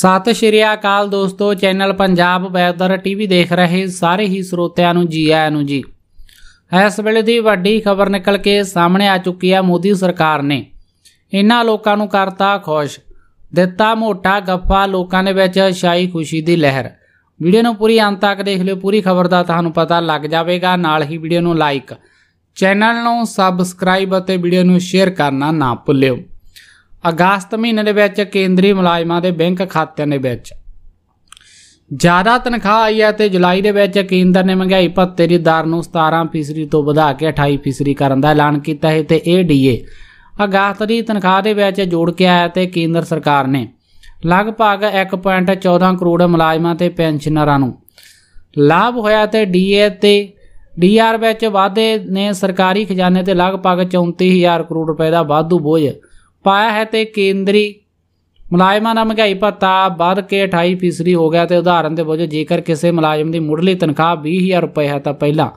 ਸਤਿ ਸ਼੍ਰੀ ਅਕਾਲ ਦੋਸਤੋ channel Punjab weather TV ਦੇਖ ਰਹੇ ਸਾਰੇ ਹੀ ਸਰੋਤਿਆਂ ਨੂੰ ਜੀ ਆਇਆਂ ਨੂੰ ਜੀ ਇਸ ਵੇਲੇ ਦੀ ਵੱਡੀ ਖਬਰ ਨਿਕਲ ਕੇ ਸਾਹਮਣੇ ਆ ਚੁੱਕੀ ਹੈ ਮੋਦੀ ਸਰਕਾਰ ਨੇ ਇਹਨਾਂ ਲੋਕਾਂ ਨੂੰ ਕਰਤਾ ਖੁਸ਼ ਦਿੱਤਾ ਮੋਟਾ ਗੱਫਾ ਲੋਕਾਂ ਦੇ ਵਿੱਚ ਸ਼ਾਈ ਖੁਸ਼ੀ ਦੀ ਲਹਿਰ ਵੀਡੀਓ ਨੂੰ ਪੂਰੀ ਅੰਤ ਤੱਕ ਦੇਖ ਲਿਓ ਪੂਰੀ ਖਬਰ ਦਾ ਤੁਹਾਨੂੰ ਪਤਾ ਲੱਗ ਜਾਵੇਗਾ ਨਾਲ ਹੀ ਵੀਡੀਓ ਨੂੰ ਲਾਈਕ ਚੈਨਲ ਨੂੰ ਸਬਸਕ੍ਰਾਈਬ ਅਤੇ ਵੀਡੀਓ ਨੂੰ ਸ਼ੇਅਰ ਕਰਨਾ ਨਾ ਭੁੱਲਿਓ ਅਗਸਤ ਮਹੀਨੇ ਦੇ ਵਿੱਚ ਕੇਂਦਰੀ ਮੁਲਾਜ਼ਮਾਂ ਦੇ ਬੈਂਕ ਖਾਤਿਆਂ ਦੇ ਵਿੱਚ ਜ਼ਿਆਦਾ ਤਨਖਾਹ ਆਈ ਹੈ ਤੇ ਜੁਲਾਈ ਦੇ ਵਿੱਚ ਕੇਂਦਰ ਨੇ ਮਹਿੰਗਾਈ ਭੱਤੇ ਦੀ ਦਰ ਨੂੰ 17% ਤੋਂ ਵਧਾ ਕੇ 28% ਕਰਨ ਦਾ ਐਲਾਨ ਕੀਤਾ ਹੈ ਤੇ ਇਹ ਡੀਏ ਅਗਸਤ ਦੀ ਤਨਖਾਹ ਦੇ ਵਿੱਚ ਜੋੜ ਕੇ ਆਇਆ ਤੇ ਕੇਂਦਰ ਸਰਕਾਰ ਨੇ ਲਗਭਗ 1.14 ਕਰੋੜ ਮੁਲਾਜ਼ਮਾਂ ਤੇ ਪੈਨਸ਼ਨਰਾਂ ਨੂੰ ਲਾਭ ਹੋਇਆ ਤੇ ਡੀਏ ਤੇ ਡੀਆਰ ਵਿੱਚ ਵਾਧੇ ਨੇ ਸਰਕਾਰੀ ਖਜ਼ਾਨੇ ਤੇ ਲਗਭਗ 34000 ਕਰੋੜ ਰੁਪਏ ਦਾ ਵਾਧੂ ਬੋਝ ਪਾਇਆ ਹੈ ਤੇ ਕੇਂਦਰੀ ਮੁਲਾਜ਼ਮਾਂ ਦਾ ਮਹਿੰਗਾਈ ਭੱਤਾ ਵਧ ਕੇ 28% ਹੋ ਗਿਆ ਤੇ ਉਦਾਹਰਨ ਦੇ ਵਜੋਂ ਜੇਕਰ ਕਿਸੇ ਮੁਲਾਜ਼ਮ ਦੀ ਮੁੱਢਲੀ ਤਨਖਾਹ 20000 ਰੁਪਏ ਹੈ ਤਾਂ ਪਹਿਲਾਂ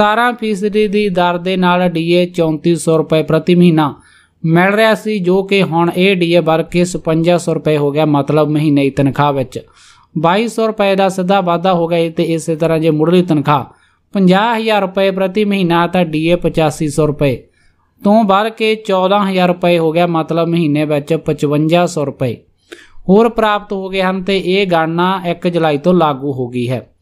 17% ਦੀ ਦਰ ਦੇ ਨਾਲ ਡੀਏ 3400 ਰੁਪਏ ਪ੍ਰਤੀ ਮਹੀਨਾ ਮਿਲ ਰਿਹਾ ਸੀ ਜੋ ਕਿ ਹੁਣ ਇਹ ਡੀਏ ਵਧ ਕੇ 5500 ਰੁਪਏ ਹੋ ਗਿਆ ਮਤਲਬ ਮਹੀਨੇ ਦੀ ਤਨਖਾਹ ਵਿੱਚ 2200 ਰੁਪਏ ਦਾ ਸਿੱਧਾ ਵਾਧਾ ਹੋ ਗਿਆ ਤੇ ਇਸੇ ਤਰ੍ਹਾਂ ਜੇ ਮੁੱਢਲੀ ਤਨਖਾਹ 50000 ਰੁਪਏ ਪ੍ਰਤੀ ਮਹੀਨਾ ਤਾਂ ਡੀਏ 8500 ਰੁਪਏ ਤੋਂ ਵੱਧ ਕੇ 14000 ਰੁਪਏ ਹੋ ਗਿਆ ਮਤਲਬ ਮਹੀਨੇ ਵਿੱਚ 5500 ਰੁਪਏ ਹੋਰ ਪ੍ਰਾਪਤ ਹੋ ਗਏ ਹਨ ਤੇ ਇਹ ਗਣਨਾ 1 ਜੁਲਾਈ ਤੋਂ ਲਾਗੂ ਹੋ ਗਈ ਹੈ